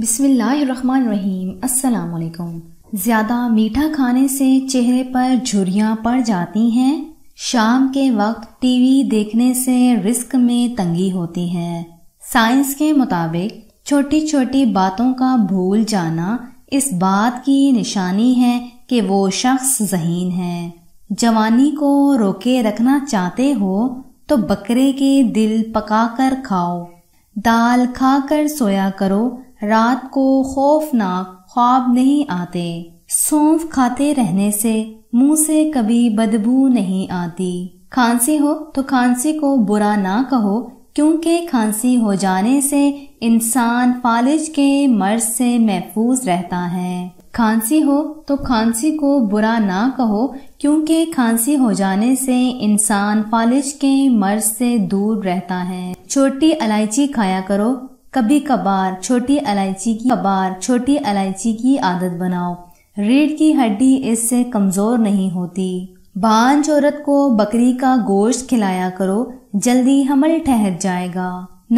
बिस्मिल्लाहिर्रहमानिर्रहीम अस्सलाम वालेकुम ज़्यादा मीठा खाने से चेहरे पर झुरियाँ पड़ जाती हैं शाम के वक्त टीवी देखने से रिस्क में तंगी होती है साइंस के मुताबिक छोटी छोटी बातों का भूल जाना इस बात की निशानी है कि वो शख्स जहीन है जवानी को रोके रखना चाहते हो तो बकरे के दिल पकाकर खाओ दाल खाकर सोया करो रात को खौफनाक ख्वाब नहीं आते सौंफ खाते रहने से मुंह से कभी बदबू नहीं आती खांसी हो तो खांसी को बुरा ना कहो क्योंकि खांसी हो जाने से इंसान फालिज के मर्ज से महफूज रहता है खांसी हो तो खांसी को बुरा ना कहो क्योंकि खांसी हो जाने से इंसान फालिज के मर्ज से दूर रहता है छोटी इलायची खाया करो कभी कभार छोटी इलायची की कबार छोटी इलायची की आदत बनाओ रीढ़ की हड्डी इससे कमजोर नहीं होती भांज औरत को बकरी का गोश्त खिलाया करो जल्दी हमल ठहर जाएगा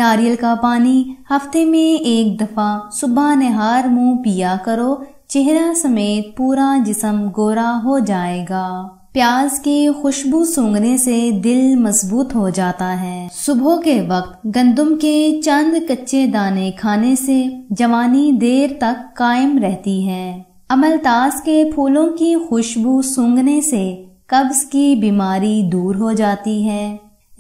नारियल का पानी हफ्ते में एक दफा सुबह नहार मुंह पिया करो चेहरा समेत पूरा जिसम गोरा हो जाएगा प्याज की खुशबू सूंघने से दिल मजबूत हो जाता है सुबह के वक्त गंदम के चंद कच्चे दाने खाने से जवानी देर तक कायम रहती है अमलतास के फूलों की खुशबू सूंघने से कब्ज की बीमारी दूर हो जाती है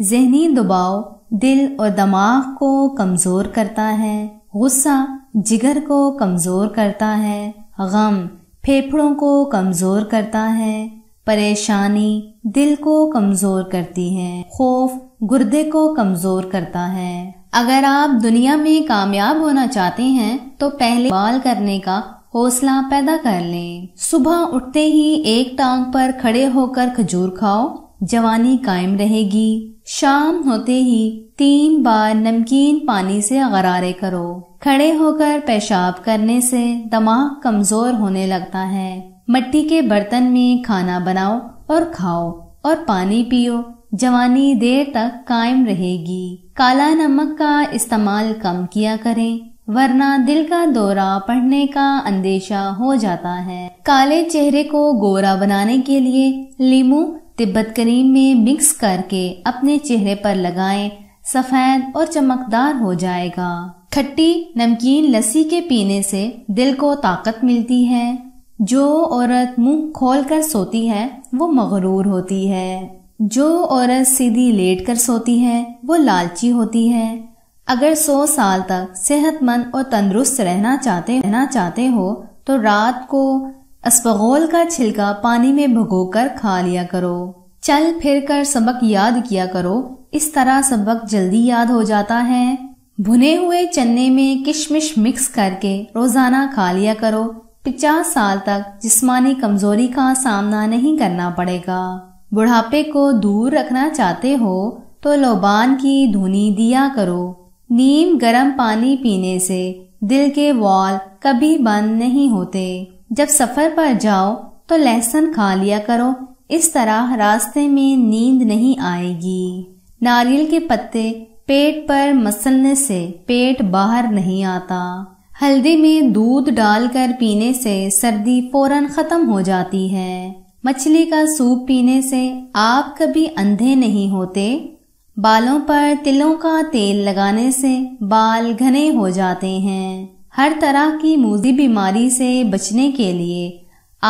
जहनी दबाव दिल और दिमाग को कमज़ोर करता है गुस्सा जिगर को कमज़ोर करता है गम फेफड़ों को कमज़ोर करता है परेशानी दिल को कमजोर करती है खौफ गुर्दे को कमजोर करता है अगर आप दुनिया में कामयाब होना चाहते हैं तो पहले बाल करने का हौसला पैदा कर लें सुबह उठते ही एक टांग पर खड़े होकर खजूर खाओ जवानी कायम रहेगी शाम होते ही तीन बार नमकीन पानी से गरारे करो खड़े होकर पेशाब करने से दिमाग कमजोर होने लगता है मट्टी के बर्तन में खाना बनाओ और खाओ और पानी पियो जवानी देर तक कायम रहेगी काला नमक का इस्तेमाल कम किया करें वरना दिल का दौरा पड़ने का अंदेशा हो जाता है काले चेहरे को गोरा बनाने के लिए लीमू तिब्बत करीम में मिक्स करके अपने चेहरे पर लगाएं सफेद और चमकदार हो जाएगा खट्टी नमकीन लस्सी के पीने से दिल को ताकत मिलती है जो औरत मुंह खोलकर सोती है वो मगरूर होती है जो औरत सीधी लेट कर सोती है वो लालची होती है अगर सौ साल तक सेहतमंद और तंदुरुस्त रहना चाहते रहना चाहते हो तो रात को अस्पगोल का छिलका पानी में भगो कर खा लिया करो चल फिर कर सबक याद किया करो इस तरह सबक जल्दी याद हो जाता है भुने हुए चने में किशमिश मिक्स करके रोजाना खा लिया करो पचास साल तक जिस्मानी कमजोरी का सामना नहीं करना पड़ेगा बुढ़ापे को दूर रखना चाहते हो तो लोबान की धुनी दिया करो नीम गर्म पानी पीने से दिल के वॉल कभी बंद नहीं होते जब सफर पर जाओ तो लहसन खा लिया करो इस तरह रास्ते में नींद नहीं आएगी नारियल के पत्ते पेट पर मसलने से पेट बाहर नहीं आता हल्दी में दूध डालकर पीने से सर्दी फौरन खत्म हो जाती है मछली का सूप पीने से आप कभी अंधे नहीं होते बालों पर तिलों का तेल लगाने से बाल घने हो जाते हैं हर तरह की मूजी बीमारी से बचने के लिए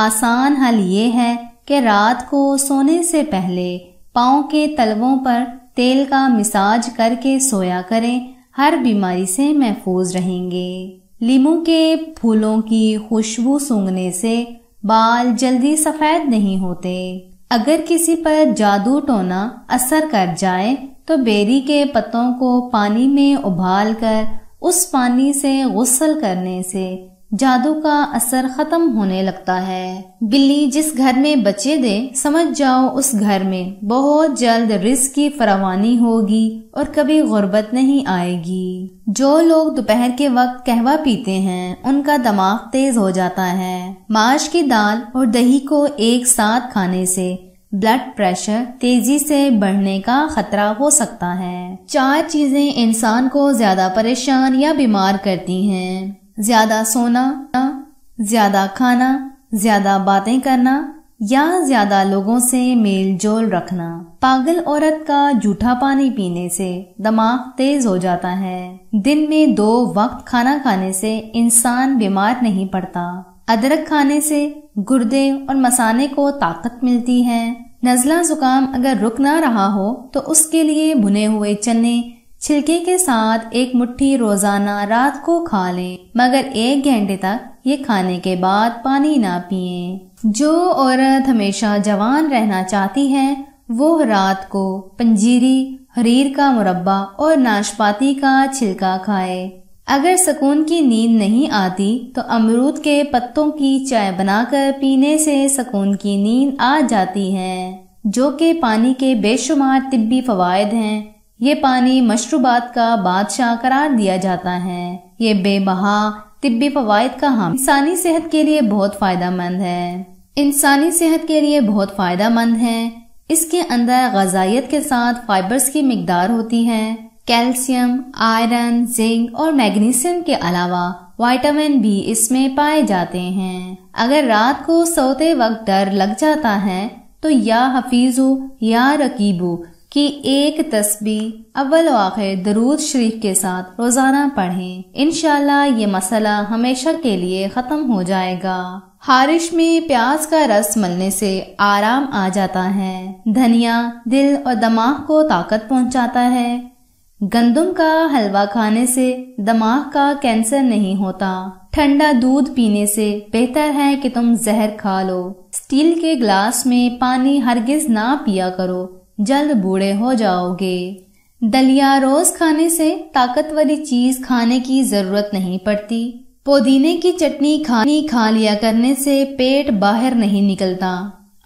आसान हल ये है कि रात को सोने से पहले पाओ के तलवों पर तेल का मिसाज करके सोया करें हर बीमारी से महफूज रहेंगे लीमू के फूलों की खुशबू सूंघने से बाल जल्दी सफेद नहीं होते अगर किसी पर जादू टोना असर कर जाए तो बेरी के पत्तों को पानी में उबाल कर उस पानी से गुस्सल करने से जादू का असर खत्म होने लगता है बिल्ली जिस घर में बच्चे दे समझ जाओ उस घर में बहुत जल्द रिस्क की फरावानी होगी और कभी गुर्बत नहीं आएगी जो लोग दोपहर के वक्त कहवा पीते हैं उनका दिमाग तेज हो जाता है माश की दाल और दही को एक साथ खाने से ब्लड प्रेशर तेजी से बढ़ने का खतरा हो सकता है चार चीजें इंसान को ज्यादा परेशान या बीमार करती हैं ज्यादा सोना ज्यादा खाना ज्यादा बातें करना या ज्यादा लोगों से मेल जोल रखना पागल औरत का जूठा पानी पीने से दिमाग तेज हो जाता है दिन में दो वक्त खाना खाने से इंसान बीमार नहीं पड़ता अदरक खाने से गुर्दे और मसाने को ताकत मिलती है नजला जुकाम अगर रुक ना रहा हो तो उसके लिए भुने हुए चने छिलके के साथ एक मुट्ठी रोजाना रात को खा लें मगर एक घंटे तक ये खाने के बाद पानी ना पिए जो औरत हमेशा जवान रहना चाहती है वो रात को पंजीरी हरीर का मुरब्बा और नाशपाती का छिलका खाए अगर सुकून की नींद नहीं आती तो अमरूद के पत्तों की चाय बनाकर पीने से सुकून की नींद आ जाती है जो के पानी के बेशुमार तिब्बी फवायद हैं ये पानी मशरूबात का बादशाह करार दिया जाता है ये बेबहा तिब्बी फवायद का हम इंसानी सेहत के लिए बहुत फायदा मंद है इंसानी सेहत के लिए बहुत फायदा मंद है इसके अंदर गजाइत के साथ फाइबर्स की मकदार होती है कैल्शियम आयरन जिंक और मैग्नीशियम के अलावा वाइटामिन भी इसमें पाए जाते हैं अगर रात को सोते वक्त डर लग जाता है तो या हफीजू या रकीबू कि एक तस्बी अव्वल आखिर दरूद शरीफ के साथ रोजाना पढ़ें इनशाला ये मसला हमेशा के लिए ख़त्म हो जाएगा हारिश में प्याज का रस मलने से आराम आ जाता है धनिया दिल और दमाग को ताकत पहुंचाता है गंदम का हलवा खाने से दमाग का कैंसर नहीं होता ठंडा दूध पीने से बेहतर है कि तुम जहर खा लो स्टील के ग्लास में पानी हरगिज ना पिया करो जल्द बूढ़े हो जाओगे दलिया रोज खाने से ताकत वाली चीज खाने की जरूरत नहीं पड़ती पुदीने की चटनी खानी खा लिया करने से पेट बाहर नहीं निकलता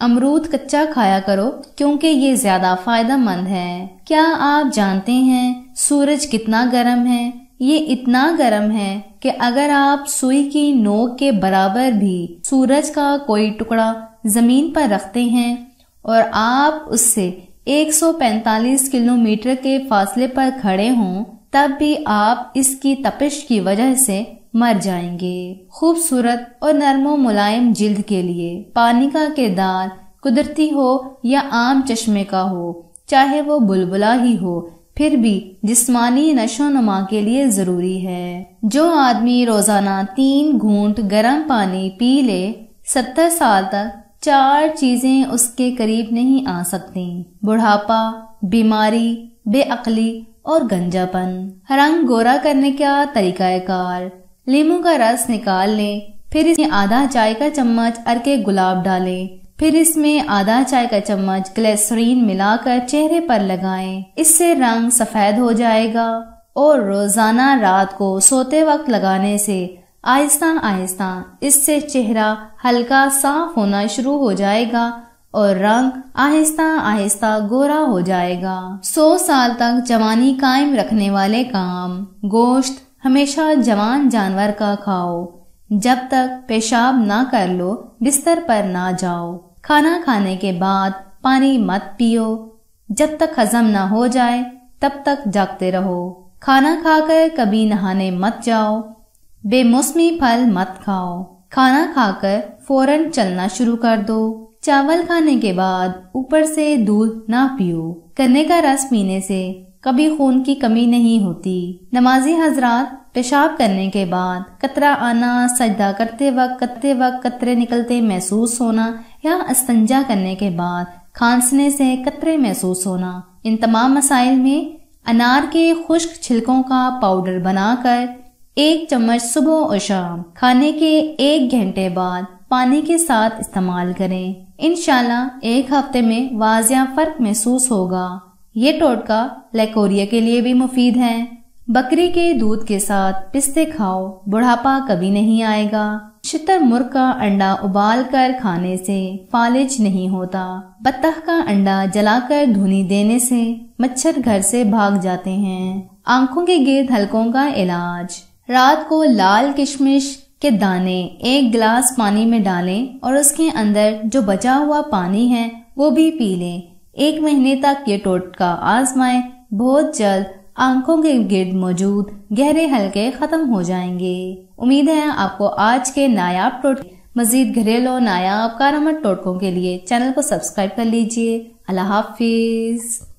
अमरूद कच्चा खाया करो क्योंकि ये ज्यादा फायदा मंद है क्या आप जानते हैं सूरज कितना गर्म है ये इतना गर्म है कि अगर आप सुई की नोक के बराबर भी सूरज का कोई टुकड़ा जमीन पर रखते हैं और आप उससे 145 किलोमीटर के फासले पर खड़े हों तब भी आप इसकी तपिश की वजह से मर जाएंगे खूबसूरत और नरमो मुलायम जिल्द के लिए पानी का किरदार कुदरती हो या आम चश्मे का हो चाहे वो बुलबुला ही हो फिर भी जिस्मानी नशो नुमा के लिए ज़रूरी है जो आदमी रोज़ाना तीन घूंट गर्म पानी पी ले सत्तर साल तक चार चीज़ें उसके करीब नहीं आ सकती बुढ़ापा बीमारी बेअकली और गंजापन रंग गोरा करने का तरीकाकार लीमू का रस निकाल लें फिर इसमें आधा चाय का चम्मच अरके गुलाब डालें फिर इसमें आधा चाय का चम्मच ग्लेसरीन मिलाकर चेहरे पर लगाएं। इससे रंग सफेद हो जाएगा और रोजाना रात को सोते वक्त लगाने से आहिस्ता आहिस्ता इससे चेहरा हल्का साफ होना शुरू हो जाएगा और रंग आहिस्ता आहिस्ता गोरा हो जाएगा सौ साल तक जवानी कायम रखने वाले काम गोश्त हमेशा जवान जानवर का खाओ जब तक पेशाब ना कर लो बिस्तर पर ना जाओ खाना खाने के बाद पानी मत पियो जब तक हजम ना हो जाए तब तक जागते रहो खाना खाकर कभी नहाने मत जाओ बेमौसमी फल मत खाओ खाना खाकर फौरन चलना शुरू कर दो चावल खाने के बाद ऊपर से दूध ना पियो करने का रस पीने से कभी खून की कमी नहीं होती नमाजी हजरात पेशाब करने के बाद कतरा आना सजदा करते वक्त कतरे वक्त कतरे निकलते महसूस होना या अस्तंजा करने के बाद खांसने से कतरे महसूस होना इन तमाम मसाइल में अनार के खुश्क छिलकों का पाउडर बनाकर एक चम्मच सुबह और शाम खाने के एक घंटे बाद पानी के साथ इस्तेमाल करें इनशाला एक हफ्ते में वाजिया फर्क महसूस होगा ये टोटका लेकोरिया के लिए भी मुफीद है बकरी के दूध के साथ पिस्ते खाओ बुढ़ापा कभी नहीं आएगा शितर मुर्ग का अंडा उबाल कर खाने से फालिज नहीं होता बत्तख का अंडा जलाकर धुनी देने से मच्छर घर से भाग जाते हैं आंखों के गिर हल्कों का इलाज रात को लाल किशमिश के दाने एक गिलास पानी में डालें और उसके अंदर जो बचा हुआ पानी है वो भी पी लें एक महीने तक ये टोटका आजमाएं बहुत जल्द आंखों के गिर्द मौजूद गहरे हल्के खत्म हो जाएंगे उम्मीद है आपको आज के नायाब टोटके मजीद घरेलू नायाब कारामद टोटकों के लिए चैनल को सब्सक्राइब कर लीजिए अल्लाह हाफिज़